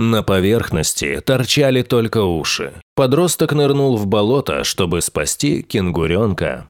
На поверхности торчали только уши. Подросток нырнул в болото, чтобы спасти кенгуренка.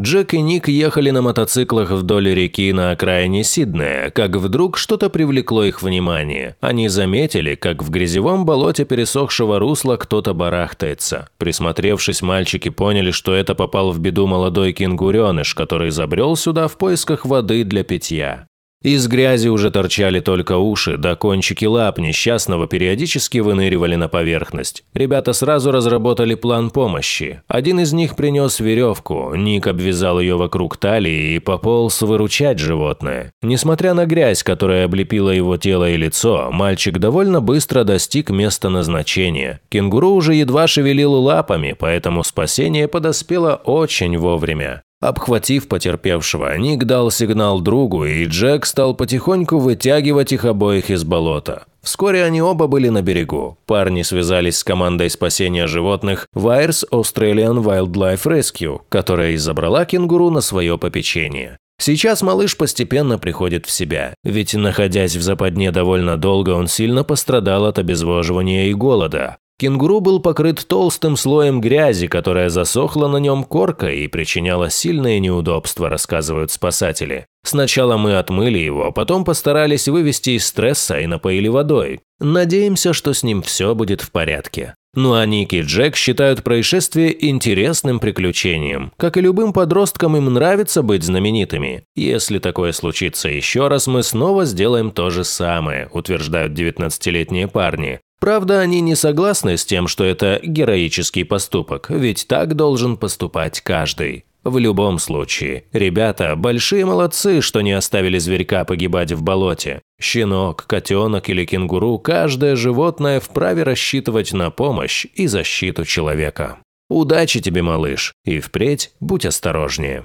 Джек и Ник ехали на мотоциклах вдоль реки на окраине Сиднея, как вдруг что-то привлекло их внимание. Они заметили, как в грязевом болоте пересохшего русла кто-то барахтается. Присмотревшись, мальчики поняли, что это попал в беду молодой кенгуреныш, который забрел сюда в поисках воды для питья. Из грязи уже торчали только уши, да кончики лап несчастного периодически выныривали на поверхность. Ребята сразу разработали план помощи. Один из них принес веревку, Ник обвязал ее вокруг талии и пополз выручать животное. Несмотря на грязь, которая облепила его тело и лицо, мальчик довольно быстро достиг места назначения. Кенгуру уже едва шевелил лапами, поэтому спасение подоспело очень вовремя. Обхватив потерпевшего, Ник дал сигнал другу, и Джек стал потихоньку вытягивать их обоих из болота. Вскоре они оба были на берегу. Парни связались с командой спасения животных Wires Australian Wildlife Rescue, которая и забрала кенгуру на свое попечение. Сейчас малыш постепенно приходит в себя, ведь, находясь в западне довольно долго, он сильно пострадал от обезвоживания и голода. Кенгуру был покрыт толстым слоем грязи, которая засохла на нем коркой и причиняла сильные неудобства, рассказывают спасатели. Сначала мы отмыли его, потом постарались вывести из стресса и напоили водой. Надеемся, что с ним все будет в порядке. Ну а Ники и Джек считают происшествие интересным приключением. Как и любым подросткам, им нравится быть знаменитыми. Если такое случится еще раз, мы снова сделаем то же самое, утверждают 19-летние парни. Правда, они не согласны с тем, что это героический поступок, ведь так должен поступать каждый. В любом случае, ребята – большие молодцы, что не оставили зверька погибать в болоте. Щенок, котенок или кенгуру – каждое животное вправе рассчитывать на помощь и защиту человека. Удачи тебе, малыш, и впредь будь осторожнее.